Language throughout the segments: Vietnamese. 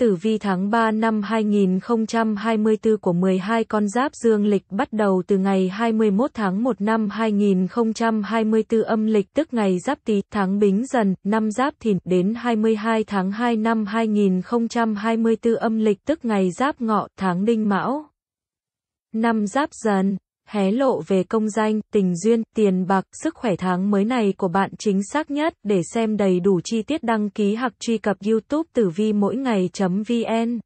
Tử vi tháng 3 năm 2024 của 12 con giáp dương lịch bắt đầu từ ngày 21 tháng 1 năm 2024 âm lịch tức ngày giáp tý tháng bính dần, năm giáp thìn đến 22 tháng 2 năm 2024 âm lịch tức ngày giáp ngọ, tháng đinh mão, năm giáp dần hé lộ về công danh, tình duyên, tiền bạc, sức khỏe tháng mới này của bạn chính xác nhất. Để xem đầy đủ chi tiết đăng ký hoặc truy cập YouTube tử vi mỗi ngày.vn.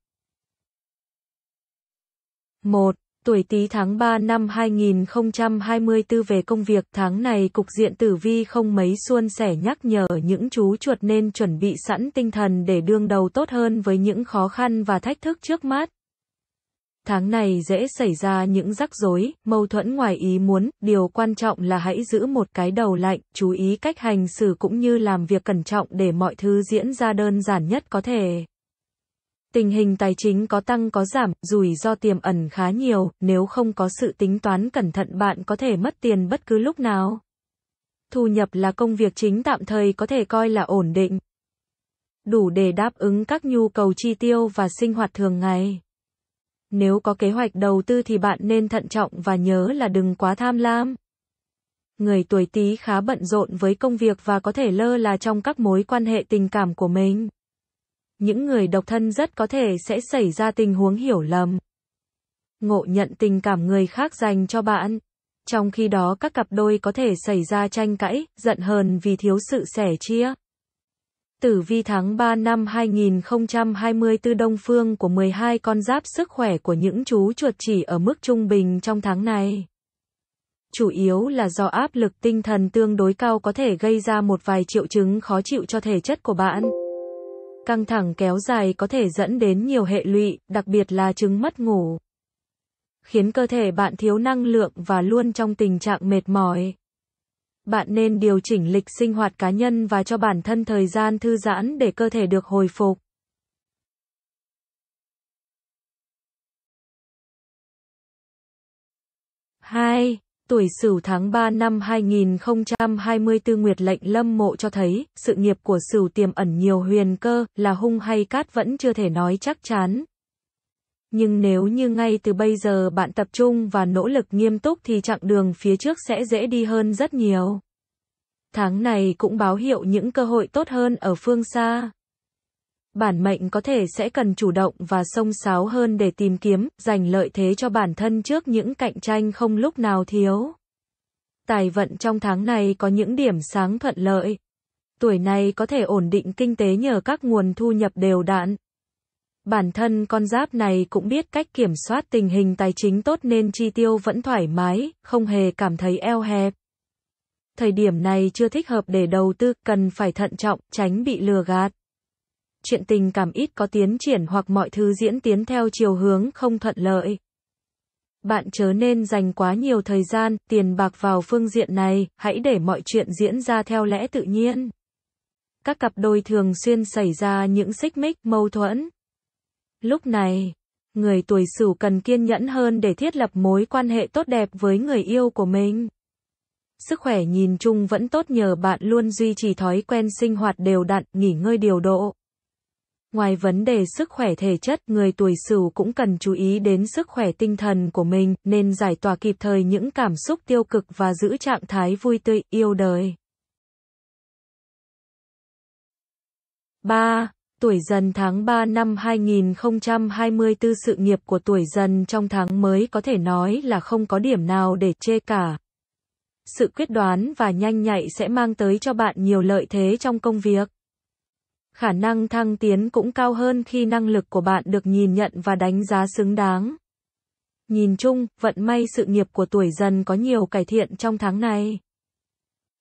1. Tuổi Tý tháng 3 năm 2024 về công việc, tháng này cục diện tử vi không mấy suôn sẻ nhắc nhở những chú chuột nên chuẩn bị sẵn tinh thần để đương đầu tốt hơn với những khó khăn và thách thức trước mắt tháng này dễ xảy ra những rắc rối, mâu thuẫn ngoài ý muốn, điều quan trọng là hãy giữ một cái đầu lạnh, chú ý cách hành xử cũng như làm việc cẩn trọng để mọi thứ diễn ra đơn giản nhất có thể. Tình hình tài chính có tăng có giảm, rủi ro tiềm ẩn khá nhiều, nếu không có sự tính toán cẩn thận bạn có thể mất tiền bất cứ lúc nào. Thu nhập là công việc chính tạm thời có thể coi là ổn định. Đủ để đáp ứng các nhu cầu chi tiêu và sinh hoạt thường ngày. Nếu có kế hoạch đầu tư thì bạn nên thận trọng và nhớ là đừng quá tham lam. Người tuổi Tý khá bận rộn với công việc và có thể lơ là trong các mối quan hệ tình cảm của mình. Những người độc thân rất có thể sẽ xảy ra tình huống hiểu lầm. Ngộ nhận tình cảm người khác dành cho bạn, trong khi đó các cặp đôi có thể xảy ra tranh cãi, giận hờn vì thiếu sự sẻ chia. Tử vi tháng 3 năm 2024 đông phương của 12 con giáp sức khỏe của những chú chuột chỉ ở mức trung bình trong tháng này. Chủ yếu là do áp lực tinh thần tương đối cao có thể gây ra một vài triệu chứng khó chịu cho thể chất của bạn. Căng thẳng kéo dài có thể dẫn đến nhiều hệ lụy, đặc biệt là chứng mất ngủ. Khiến cơ thể bạn thiếu năng lượng và luôn trong tình trạng mệt mỏi bạn nên điều chỉnh lịch sinh hoạt cá nhân và cho bản thân thời gian thư giãn để cơ thể được hồi phục. hai Tuổi Sửu tháng 3 năm 2024 Nguyệt lệnh Lâm Mộ cho thấy, sự nghiệp của Sửu tiềm ẩn nhiều huyền cơ, là hung hay cát vẫn chưa thể nói chắc chắn, nhưng nếu như ngay từ bây giờ bạn tập trung và nỗ lực nghiêm túc thì chặng đường phía trước sẽ dễ đi hơn rất nhiều. Tháng này cũng báo hiệu những cơ hội tốt hơn ở phương xa. Bản mệnh có thể sẽ cần chủ động và sông sáo hơn để tìm kiếm, giành lợi thế cho bản thân trước những cạnh tranh không lúc nào thiếu. Tài vận trong tháng này có những điểm sáng thuận lợi. Tuổi này có thể ổn định kinh tế nhờ các nguồn thu nhập đều đặn, Bản thân con giáp này cũng biết cách kiểm soát tình hình tài chính tốt nên chi tiêu vẫn thoải mái, không hề cảm thấy eo hẹp. Thời điểm này chưa thích hợp để đầu tư, cần phải thận trọng, tránh bị lừa gạt. Chuyện tình cảm ít có tiến triển hoặc mọi thứ diễn tiến theo chiều hướng không thuận lợi. Bạn chớ nên dành quá nhiều thời gian, tiền bạc vào phương diện này, hãy để mọi chuyện diễn ra theo lẽ tự nhiên. Các cặp đôi thường xuyên xảy ra những xích mích, mâu thuẫn, Lúc này, người tuổi sửu cần kiên nhẫn hơn để thiết lập mối quan hệ tốt đẹp với người yêu của mình. Sức khỏe nhìn chung vẫn tốt nhờ bạn luôn duy trì thói quen sinh hoạt đều đặn, nghỉ ngơi điều độ. Ngoài vấn đề sức khỏe thể chất, người tuổi sửu cũng cần chú ý đến sức khỏe tinh thần của mình, nên giải tỏa kịp thời những cảm xúc tiêu cực và giữ trạng thái vui tươi, yêu đời. 3. Tuổi dần tháng 3 năm 2024 sự nghiệp của tuổi dần trong tháng mới có thể nói là không có điểm nào để chê cả. Sự quyết đoán và nhanh nhạy sẽ mang tới cho bạn nhiều lợi thế trong công việc. Khả năng thăng tiến cũng cao hơn khi năng lực của bạn được nhìn nhận và đánh giá xứng đáng. Nhìn chung, vận may sự nghiệp của tuổi dần có nhiều cải thiện trong tháng này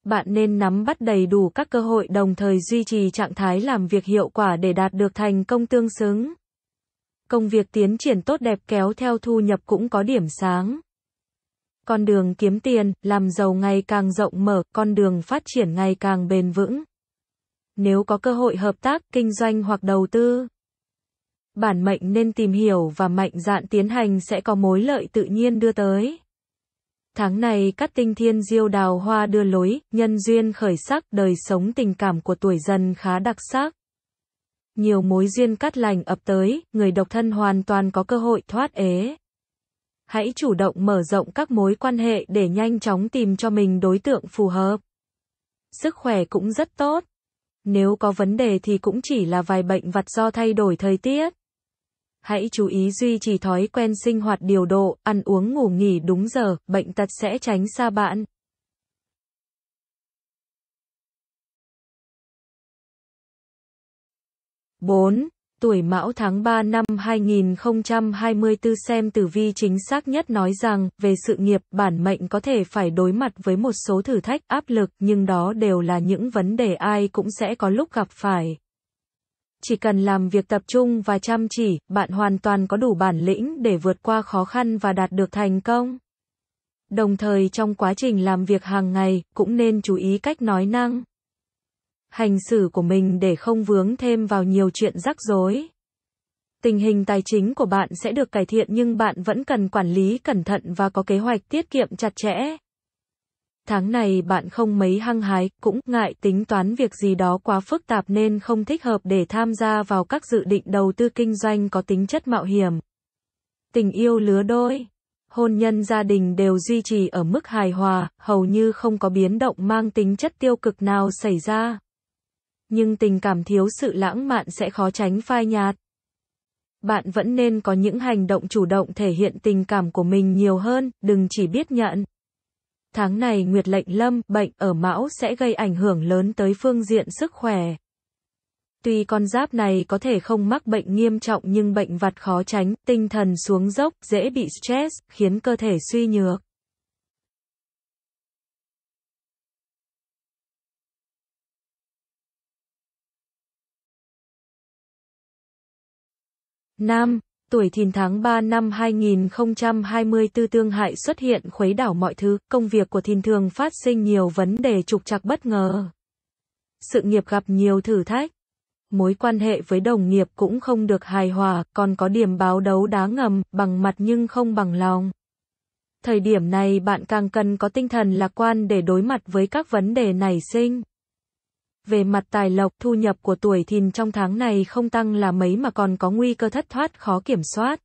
bạn nên nắm bắt đầy đủ các cơ hội đồng thời duy trì trạng thái làm việc hiệu quả để đạt được thành công tương xứng. Công việc tiến triển tốt đẹp kéo theo thu nhập cũng có điểm sáng. Con đường kiếm tiền, làm giàu ngày càng rộng mở, con đường phát triển ngày càng bền vững. Nếu có cơ hội hợp tác, kinh doanh hoặc đầu tư, bản mệnh nên tìm hiểu và mạnh dạn tiến hành sẽ có mối lợi tự nhiên đưa tới. Tháng này các tinh thiên diêu đào hoa đưa lối, nhân duyên khởi sắc, đời sống tình cảm của tuổi dần khá đặc sắc. Nhiều mối duyên cắt lành ập tới, người độc thân hoàn toàn có cơ hội thoát ế. Hãy chủ động mở rộng các mối quan hệ để nhanh chóng tìm cho mình đối tượng phù hợp. Sức khỏe cũng rất tốt. Nếu có vấn đề thì cũng chỉ là vài bệnh vặt do thay đổi thời tiết. Hãy chú ý duy trì thói quen sinh hoạt điều độ, ăn uống ngủ nghỉ đúng giờ, bệnh tật sẽ tránh xa bạn. bốn Tuổi Mão tháng 3 năm 2024 xem tử vi chính xác nhất nói rằng, về sự nghiệp, bản mệnh có thể phải đối mặt với một số thử thách, áp lực, nhưng đó đều là những vấn đề ai cũng sẽ có lúc gặp phải. Chỉ cần làm việc tập trung và chăm chỉ, bạn hoàn toàn có đủ bản lĩnh để vượt qua khó khăn và đạt được thành công. Đồng thời trong quá trình làm việc hàng ngày, cũng nên chú ý cách nói năng, hành xử của mình để không vướng thêm vào nhiều chuyện rắc rối. Tình hình tài chính của bạn sẽ được cải thiện nhưng bạn vẫn cần quản lý cẩn thận và có kế hoạch tiết kiệm chặt chẽ. Tháng này bạn không mấy hăng hái, cũng ngại tính toán việc gì đó quá phức tạp nên không thích hợp để tham gia vào các dự định đầu tư kinh doanh có tính chất mạo hiểm. Tình yêu lứa đôi, hôn nhân gia đình đều duy trì ở mức hài hòa, hầu như không có biến động mang tính chất tiêu cực nào xảy ra. Nhưng tình cảm thiếu sự lãng mạn sẽ khó tránh phai nhạt bạn vẫn nên có những hành động chủ động thể hiện tình cảm của mình nhiều hơn, đừng chỉ biết nhận. Tháng này Nguyệt lệnh lâm, bệnh ở Mão sẽ gây ảnh hưởng lớn tới phương diện sức khỏe. Tuy con giáp này có thể không mắc bệnh nghiêm trọng nhưng bệnh vặt khó tránh, tinh thần xuống dốc, dễ bị stress, khiến cơ thể suy nhược. Nam tuổi thìn tháng 3 năm 2024 tương hại xuất hiện khuấy đảo mọi thứ, công việc của thìn thường phát sinh nhiều vấn đề trục trặc bất ngờ. Sự nghiệp gặp nhiều thử thách. Mối quan hệ với đồng nghiệp cũng không được hài hòa, còn có điểm báo đấu đá ngầm, bằng mặt nhưng không bằng lòng. Thời điểm này bạn càng cần có tinh thần lạc quan để đối mặt với các vấn đề nảy sinh. Về mặt tài lộc, thu nhập của tuổi thìn trong tháng này không tăng là mấy mà còn có nguy cơ thất thoát khó kiểm soát.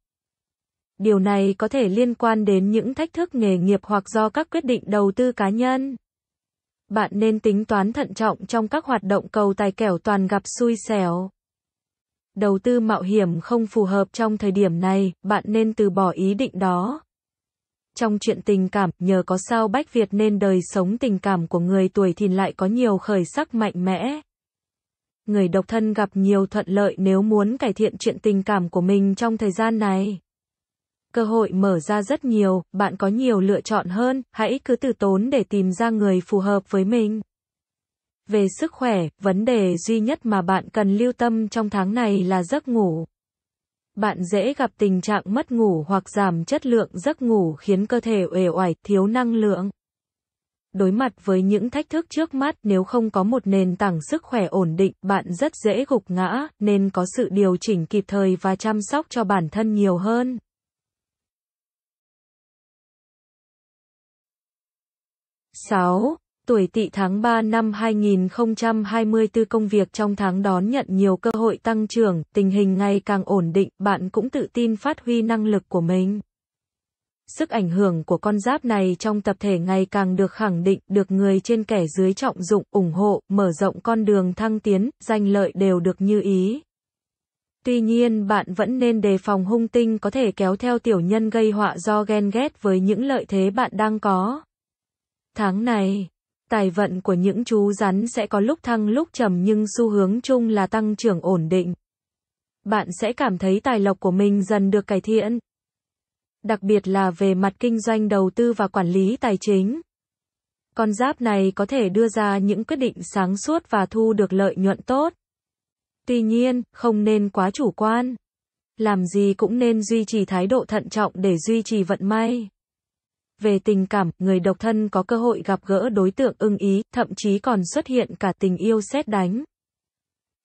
Điều này có thể liên quan đến những thách thức nghề nghiệp hoặc do các quyết định đầu tư cá nhân. Bạn nên tính toán thận trọng trong các hoạt động cầu tài kẻo toàn gặp xui xẻo. Đầu tư mạo hiểm không phù hợp trong thời điểm này, bạn nên từ bỏ ý định đó. Trong chuyện tình cảm, nhờ có sao Bách Việt nên đời sống tình cảm của người tuổi thìn lại có nhiều khởi sắc mạnh mẽ. Người độc thân gặp nhiều thuận lợi nếu muốn cải thiện chuyện tình cảm của mình trong thời gian này. Cơ hội mở ra rất nhiều, bạn có nhiều lựa chọn hơn, hãy cứ từ tốn để tìm ra người phù hợp với mình. Về sức khỏe, vấn đề duy nhất mà bạn cần lưu tâm trong tháng này là giấc ngủ bạn dễ gặp tình trạng mất ngủ hoặc giảm chất lượng giấc ngủ khiến cơ thể uể oải, thiếu năng lượng. Đối mặt với những thách thức trước mắt nếu không có một nền tảng sức khỏe ổn định, bạn rất dễ gục ngã, nên có sự điều chỉnh kịp thời và chăm sóc cho bản thân nhiều hơn. Sáu Tuổi tỵ tháng 3 năm 2024 công việc trong tháng đón nhận nhiều cơ hội tăng trưởng, tình hình ngày càng ổn định, bạn cũng tự tin phát huy năng lực của mình. Sức ảnh hưởng của con giáp này trong tập thể ngày càng được khẳng định, được người trên kẻ dưới trọng dụng, ủng hộ, mở rộng con đường thăng tiến, danh lợi đều được như ý. Tuy nhiên bạn vẫn nên đề phòng hung tinh có thể kéo theo tiểu nhân gây họa do ghen ghét với những lợi thế bạn đang có. Tháng này Tài vận của những chú rắn sẽ có lúc thăng lúc trầm nhưng xu hướng chung là tăng trưởng ổn định. Bạn sẽ cảm thấy tài lộc của mình dần được cải thiện. Đặc biệt là về mặt kinh doanh đầu tư và quản lý tài chính. Con giáp này có thể đưa ra những quyết định sáng suốt và thu được lợi nhuận tốt. Tuy nhiên, không nên quá chủ quan. Làm gì cũng nên duy trì thái độ thận trọng để duy trì vận may về tình cảm, người độc thân có cơ hội gặp gỡ đối tượng ưng ý, thậm chí còn xuất hiện cả tình yêu xét đánh.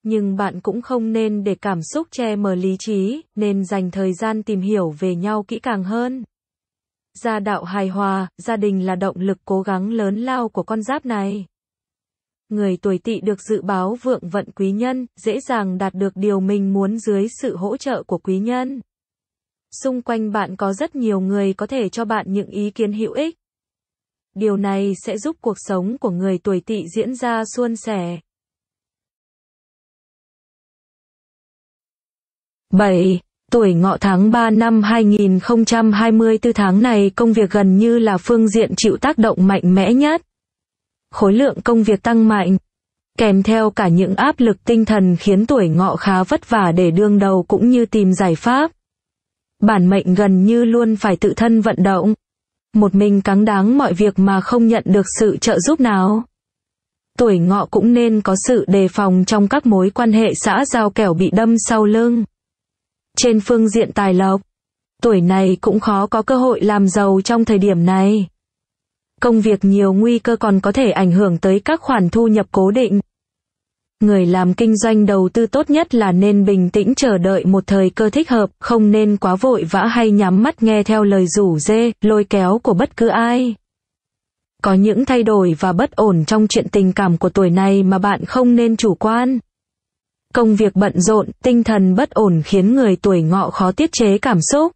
Nhưng bạn cũng không nên để cảm xúc che mờ lý trí, nên dành thời gian tìm hiểu về nhau kỹ càng hơn. Gia đạo hài hòa, gia đình là động lực cố gắng lớn lao của con giáp này. Người tuổi tỵ được dự báo vượng vận quý nhân, dễ dàng đạt được điều mình muốn dưới sự hỗ trợ của quý nhân. Xung quanh bạn có rất nhiều người có thể cho bạn những ý kiến hữu ích. Điều này sẽ giúp cuộc sống của người tuổi tỵ diễn ra suôn sẻ. 7. Tuổi ngọ tháng 3 năm tư tháng này công việc gần như là phương diện chịu tác động mạnh mẽ nhất. Khối lượng công việc tăng mạnh, kèm theo cả những áp lực tinh thần khiến tuổi ngọ khá vất vả để đương đầu cũng như tìm giải pháp bản mệnh gần như luôn phải tự thân vận động. Một mình cắn đáng mọi việc mà không nhận được sự trợ giúp nào. Tuổi ngọ cũng nên có sự đề phòng trong các mối quan hệ xã giao kẻo bị đâm sau lưng. Trên phương diện tài lộc, tuổi này cũng khó có cơ hội làm giàu trong thời điểm này. Công việc nhiều nguy cơ còn có thể ảnh hưởng tới các khoản thu nhập cố định. Người làm kinh doanh đầu tư tốt nhất là nên bình tĩnh chờ đợi một thời cơ thích hợp, không nên quá vội vã hay nhắm mắt nghe theo lời rủ dê, lôi kéo của bất cứ ai. Có những thay đổi và bất ổn trong chuyện tình cảm của tuổi này mà bạn không nên chủ quan. Công việc bận rộn, tinh thần bất ổn khiến người tuổi ngọ khó tiết chế cảm xúc.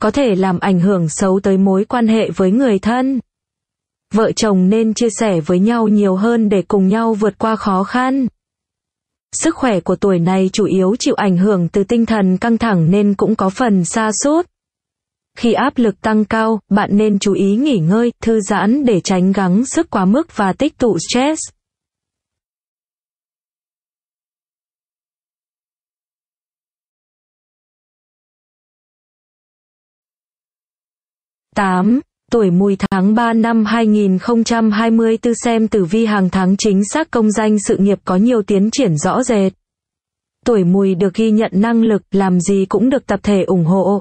Có thể làm ảnh hưởng xấu tới mối quan hệ với người thân vợ chồng nên chia sẻ với nhau nhiều hơn để cùng nhau vượt qua khó khăn. Sức khỏe của tuổi này chủ yếu chịu ảnh hưởng từ tinh thần căng thẳng nên cũng có phần xa sút Khi áp lực tăng cao, bạn nên chú ý nghỉ ngơi, thư giãn để tránh gắng sức quá mức và tích tụ stress. Tám Tuổi mùi tháng 3 năm 2024 xem tử vi hàng tháng chính xác công danh sự nghiệp có nhiều tiến triển rõ rệt. Tuổi mùi được ghi nhận năng lực, làm gì cũng được tập thể ủng hộ.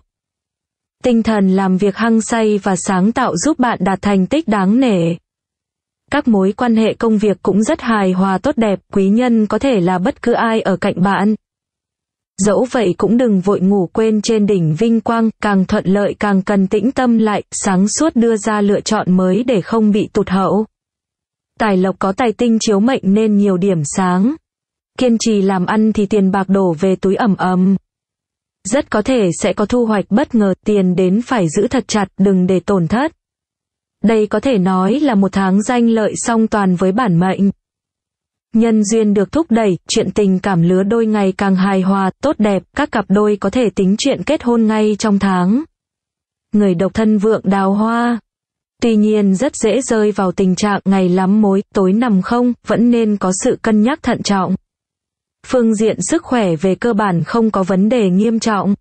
Tinh thần làm việc hăng say và sáng tạo giúp bạn đạt thành tích đáng nể. Các mối quan hệ công việc cũng rất hài hòa tốt đẹp, quý nhân có thể là bất cứ ai ở cạnh bạn, dẫu vậy cũng đừng vội ngủ quên trên đỉnh vinh quang, càng thuận lợi càng cần tĩnh tâm lại, sáng suốt đưa ra lựa chọn mới để không bị tụt hậu. Tài lộc có tài tinh chiếu mệnh nên nhiều điểm sáng. Kiên trì làm ăn thì tiền bạc đổ về túi ẩm ẩm. Rất có thể sẽ có thu hoạch bất ngờ, tiền đến phải giữ thật chặt, đừng để tổn thất. Đây có thể nói là một tháng danh lợi song toàn với bản mệnh. Nhân duyên được thúc đẩy, chuyện tình cảm lứa đôi ngày càng hài hòa, tốt đẹp, các cặp đôi có thể tính chuyện kết hôn ngay trong tháng. Người độc thân vượng đào hoa. Tuy nhiên rất dễ rơi vào tình trạng ngày lắm mối, tối nằm không, vẫn nên có sự cân nhắc thận trọng. Phương diện sức khỏe về cơ bản không có vấn đề nghiêm trọng.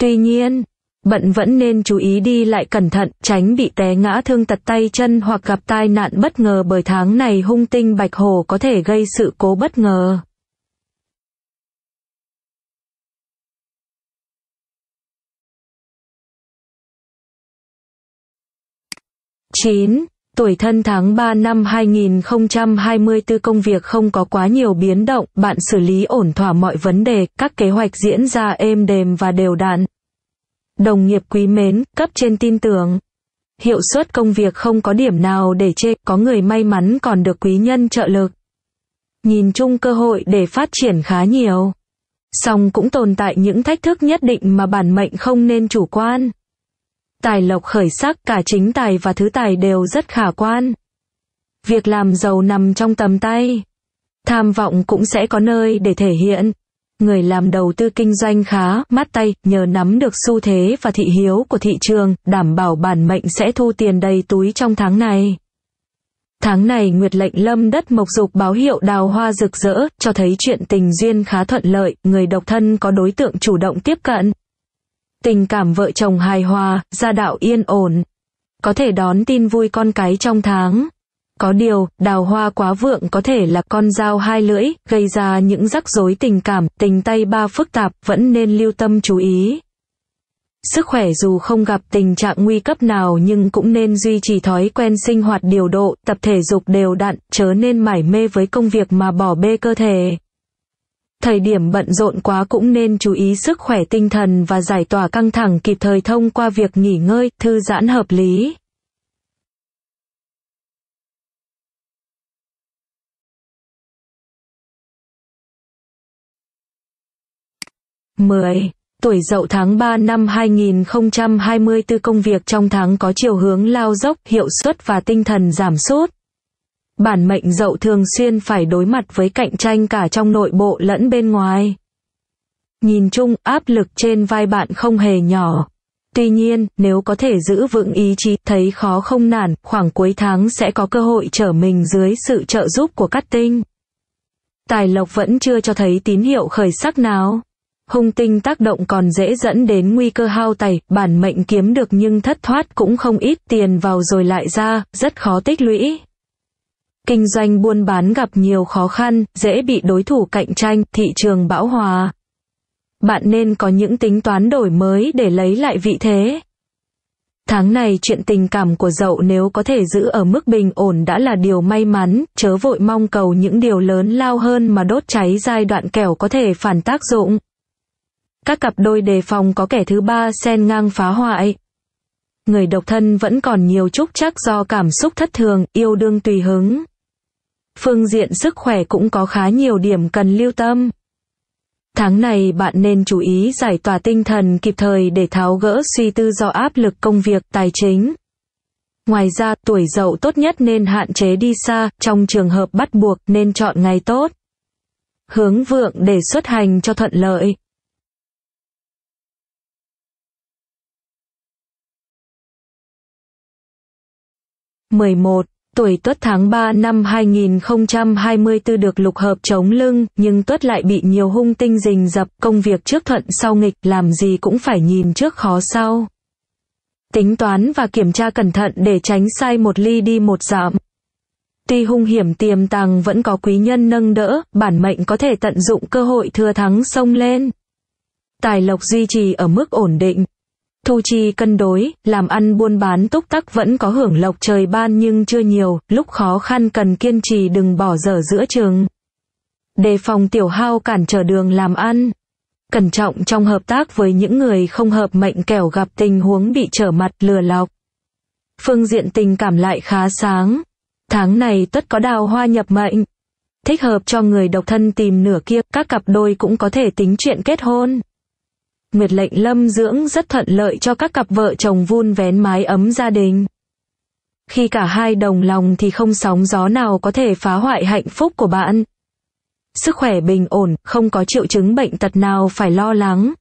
Tuy nhiên, Bận vẫn nên chú ý đi lại cẩn thận, tránh bị té ngã thương tật tay chân hoặc gặp tai nạn bất ngờ bởi tháng này hung tinh bạch hồ có thể gây sự cố bất ngờ. chín Tuổi thân tháng 3 năm 2024 công việc không có quá nhiều biến động, bạn xử lý ổn thỏa mọi vấn đề, các kế hoạch diễn ra êm đềm và đều đặn đồng nghiệp quý mến, cấp trên tin tưởng. Hiệu suất công việc không có điểm nào để chê, có người may mắn còn được quý nhân trợ lực. Nhìn chung cơ hội để phát triển khá nhiều. Song cũng tồn tại những thách thức nhất định mà bản mệnh không nên chủ quan. Tài lộc khởi sắc cả chính tài và thứ tài đều rất khả quan. Việc làm giàu nằm trong tầm tay. Tham vọng cũng sẽ có nơi để thể hiện người làm đầu tư kinh doanh khá mát tay nhờ nắm được xu thế và thị hiếu của thị trường, đảm bảo bản mệnh sẽ thu tiền đầy túi trong tháng này. Tháng này Nguyệt lệnh lâm đất mộc dục báo hiệu đào hoa rực rỡ, cho thấy chuyện tình duyên khá thuận lợi, người độc thân có đối tượng chủ động tiếp cận. Tình cảm vợ chồng hài hòa, gia đạo yên ổn. Có thể đón tin vui con cái trong tháng. Có điều, đào hoa quá vượng có thể là con dao hai lưỡi, gây ra những rắc rối tình cảm, tình tay ba phức tạp, vẫn nên lưu tâm chú ý. Sức khỏe dù không gặp tình trạng nguy cấp nào nhưng cũng nên duy trì thói quen sinh hoạt điều độ, tập thể dục đều đặn, chớ nên mải mê với công việc mà bỏ bê cơ thể. Thời điểm bận rộn quá cũng nên chú ý sức khỏe tinh thần và giải tỏa căng thẳng kịp thời thông qua việc nghỉ ngơi, thư giãn hợp lý. 10. Tuổi dậu tháng 3 năm 2024 công việc trong tháng có chiều hướng lao dốc, hiệu suất và tinh thần giảm sút. Bản mệnh dậu thường xuyên phải đối mặt với cạnh tranh cả trong nội bộ lẫn bên ngoài. Nhìn chung, áp lực trên vai bạn không hề nhỏ. Tuy nhiên, nếu có thể giữ vững ý chí, thấy khó không nản, khoảng cuối tháng sẽ có cơ hội trở mình dưới sự trợ giúp của cát tinh. Tài lộc vẫn chưa cho thấy tín hiệu khởi sắc nào hung tinh tác động còn dễ dẫn đến nguy cơ hao tài, bản mệnh kiếm được nhưng thất thoát cũng không ít tiền vào rồi lại ra, rất khó tích lũy. Kinh doanh buôn bán gặp nhiều khó khăn, dễ bị đối thủ cạnh tranh, thị trường bão hòa. Bạn nên có những tính toán đổi mới để lấy lại vị thế. Tháng này chuyện tình cảm của dậu nếu có thể giữ ở mức bình ổn đã là điều may mắn, chớ vội mong cầu những điều lớn lao hơn mà đốt cháy giai đoạn kẻo có thể phản tác dụng các cặp đôi đề phòng có kẻ thứ ba xen ngang phá hoại. Người độc thân vẫn còn nhiều chúc chắc do cảm xúc thất thường, yêu đương tùy hứng. Phương diện sức khỏe cũng có khá nhiều điểm cần lưu tâm. Tháng này bạn nên chú ý giải tỏa tinh thần kịp thời để tháo gỡ suy tư do áp lực công việc tài chính. Ngoài ra, tuổi dậu tốt nhất nên hạn chế đi xa, trong trường hợp bắt buộc nên chọn ngày tốt. Hướng vượng để xuất hành cho thuận lợi. 11. Tuổi Tuất tháng 3 năm 2024 được lục hợp chống lưng, nhưng Tuất lại bị nhiều hung tinh rình dập, công việc trước thuận sau nghịch, làm gì cũng phải nhìn trước khó sau. Tính toán và kiểm tra cẩn thận để tránh sai một ly đi một giảm. Tuy hung hiểm tiềm tàng vẫn có quý nhân nâng đỡ, bản mệnh có thể tận dụng cơ hội thừa thắng sông lên. Tài lộc duy trì ở mức ổn định, Thu chi cân đối, làm ăn buôn bán túc tắc vẫn có hưởng lộc trời ban nhưng chưa nhiều, lúc khó khăn cần kiên trì đừng bỏ dở giữa trường Đề phòng tiểu hao cản trở đường làm ăn. Cẩn trọng trong hợp tác với những người không hợp mệnh kẻo gặp tình huống bị trở mặt lừa lọc. Phương diện tình cảm lại khá sáng. Tháng này tất có đào hoa nhập mệnh. Thích hợp cho người độc thân tìm nửa kia, các cặp đôi cũng có thể tính chuyện kết hôn. Nguyệt lệnh lâm dưỡng rất thuận lợi cho các cặp vợ chồng vun vén mái ấm gia đình. Khi cả hai đồng lòng thì không sóng gió nào có thể phá hoại hạnh phúc của bạn. Sức khỏe bình ổn, không có triệu chứng bệnh tật nào phải lo lắng.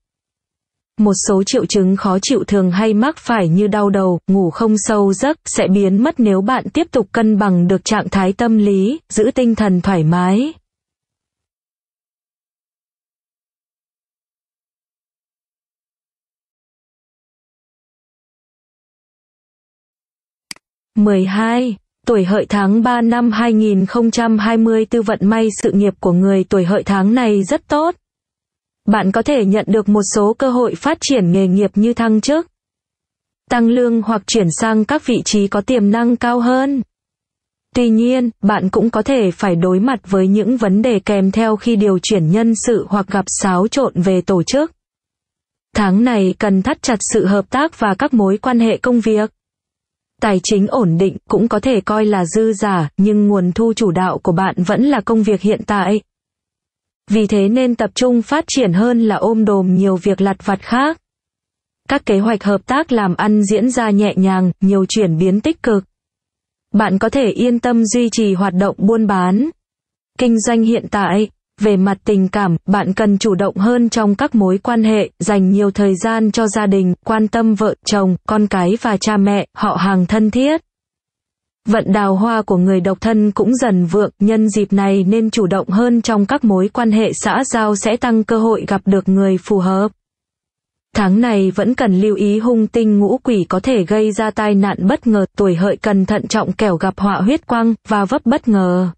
Một số triệu chứng khó chịu thường hay mắc phải như đau đầu, ngủ không sâu giấc sẽ biến mất nếu bạn tiếp tục cân bằng được trạng thái tâm lý, giữ tinh thần thoải mái. 12. Tuổi hợi tháng 3 năm tư vận may sự nghiệp của người tuổi hợi tháng này rất tốt. Bạn có thể nhận được một số cơ hội phát triển nghề nghiệp như thăng chức, tăng lương hoặc chuyển sang các vị trí có tiềm năng cao hơn. Tuy nhiên, bạn cũng có thể phải đối mặt với những vấn đề kèm theo khi điều chuyển nhân sự hoặc gặp xáo trộn về tổ chức. Tháng này cần thắt chặt sự hợp tác và các mối quan hệ công việc. Tài chính ổn định cũng có thể coi là dư giả, nhưng nguồn thu chủ đạo của bạn vẫn là công việc hiện tại. Vì thế nên tập trung phát triển hơn là ôm đồm nhiều việc lặt vặt khác. Các kế hoạch hợp tác làm ăn diễn ra nhẹ nhàng, nhiều chuyển biến tích cực. Bạn có thể yên tâm duy trì hoạt động buôn bán, kinh doanh hiện tại, về mặt tình cảm, bạn cần chủ động hơn trong các mối quan hệ, dành nhiều thời gian cho gia đình, quan tâm vợ, chồng, con cái và cha mẹ, họ hàng thân thiết. Vận đào hoa của người độc thân cũng dần vượng, nhân dịp này nên chủ động hơn trong các mối quan hệ xã giao sẽ tăng cơ hội gặp được người phù hợp. Tháng này vẫn cần lưu ý hung tinh ngũ quỷ có thể gây ra tai nạn bất ngờ, tuổi hợi cần thận trọng kẻo gặp họa huyết quang, và vấp bất ngờ.